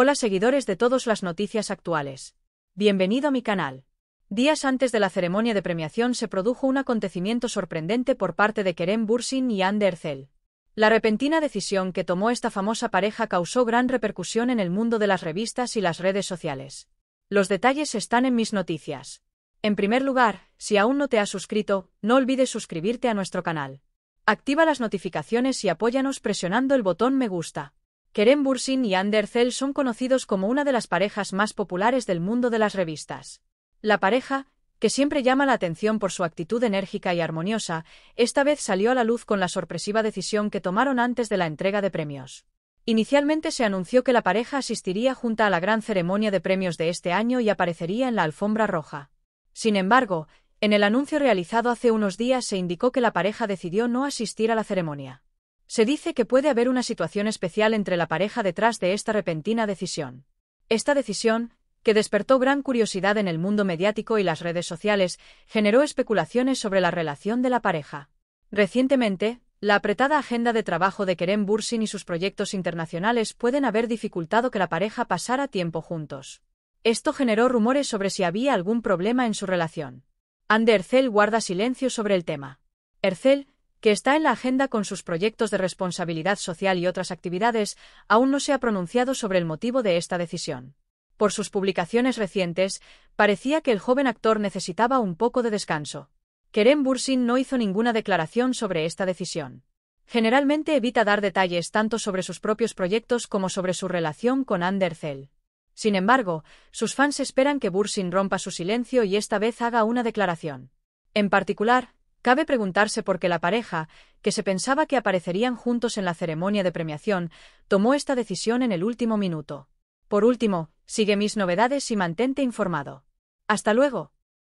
Hola seguidores de todas las noticias actuales. Bienvenido a mi canal. Días antes de la ceremonia de premiación se produjo un acontecimiento sorprendente por parte de Kerem Bursin y de La repentina decisión que tomó esta famosa pareja causó gran repercusión en el mundo de las revistas y las redes sociales. Los detalles están en mis noticias. En primer lugar, si aún no te has suscrito, no olvides suscribirte a nuestro canal. Activa las notificaciones y apóyanos presionando el botón me gusta. Keren Bursin y Ander Zell son conocidos como una de las parejas más populares del mundo de las revistas. La pareja, que siempre llama la atención por su actitud enérgica y armoniosa, esta vez salió a la luz con la sorpresiva decisión que tomaron antes de la entrega de premios. Inicialmente se anunció que la pareja asistiría junta a la gran ceremonia de premios de este año y aparecería en la alfombra roja. Sin embargo, en el anuncio realizado hace unos días se indicó que la pareja decidió no asistir a la ceremonia. Se dice que puede haber una situación especial entre la pareja detrás de esta repentina decisión. Esta decisión, que despertó gran curiosidad en el mundo mediático y las redes sociales, generó especulaciones sobre la relación de la pareja. Recientemente, la apretada agenda de trabajo de Kerem Bursin y sus proyectos internacionales pueden haber dificultado que la pareja pasara tiempo juntos. Esto generó rumores sobre si había algún problema en su relación. Ander Ercel guarda silencio sobre el tema. Ercel, que está en la agenda con sus proyectos de responsabilidad social y otras actividades, aún no se ha pronunciado sobre el motivo de esta decisión. Por sus publicaciones recientes, parecía que el joven actor necesitaba un poco de descanso. Kerem Bursin no hizo ninguna declaración sobre esta decisión. Generalmente evita dar detalles tanto sobre sus propios proyectos como sobre su relación con anderzell Sin embargo, sus fans esperan que Bursin rompa su silencio y esta vez haga una declaración. En particular, Cabe preguntarse por qué la pareja, que se pensaba que aparecerían juntos en la ceremonia de premiación, tomó esta decisión en el último minuto. Por último, sigue mis novedades y mantente informado. Hasta luego.